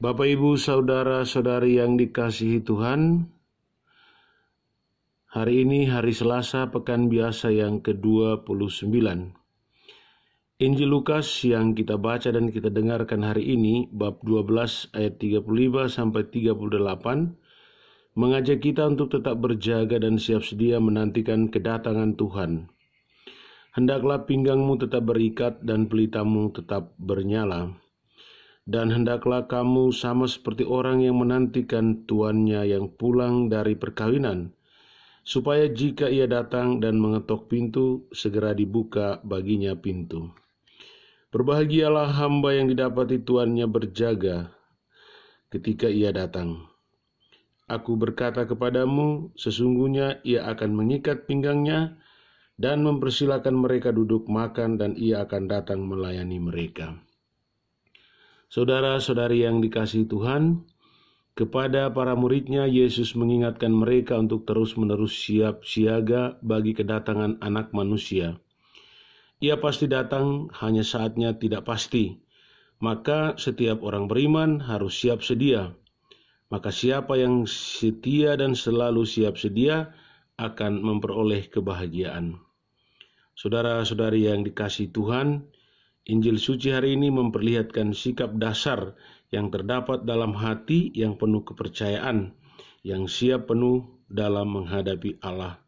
Bapak, Ibu, saudara-saudari yang dikasihi Tuhan, hari ini hari Selasa pekan biasa yang ke-29. Injil Lukas yang kita baca dan kita dengarkan hari ini bab 12 ayat 35 sampai 38 mengajak kita untuk tetap berjaga dan siap sedia menantikan kedatangan Tuhan. Hendaklah pinggangmu tetap berikat dan pelitamu tetap bernyala dan hendaklah kamu sama seperti orang yang menantikan tuannya yang pulang dari perkawinan, supaya jika ia datang dan mengetok pintu, segera dibuka baginya pintu. Berbahagialah hamba yang didapati tuannya berjaga ketika ia datang. Aku berkata kepadamu, sesungguhnya ia akan mengikat pinggangnya dan mempersilahkan mereka duduk makan dan ia akan datang melayani mereka.' Saudara-saudari yang dikasih Tuhan, kepada para muridnya Yesus mengingatkan mereka untuk terus-menerus siap siaga bagi kedatangan anak manusia. Ia pasti datang, hanya saatnya tidak pasti. Maka setiap orang beriman harus siap sedia. Maka siapa yang setia dan selalu siap sedia akan memperoleh kebahagiaan. Saudara-saudari yang dikasih Tuhan, Injil suci hari ini memperlihatkan sikap dasar yang terdapat dalam hati yang penuh kepercayaan, yang siap penuh dalam menghadapi Allah.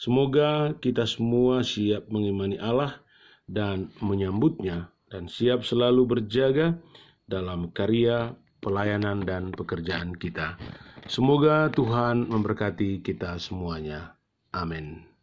Semoga kita semua siap mengimani Allah dan menyambutnya, dan siap selalu berjaga dalam karya, pelayanan, dan pekerjaan kita. Semoga Tuhan memberkati kita semuanya. Amin.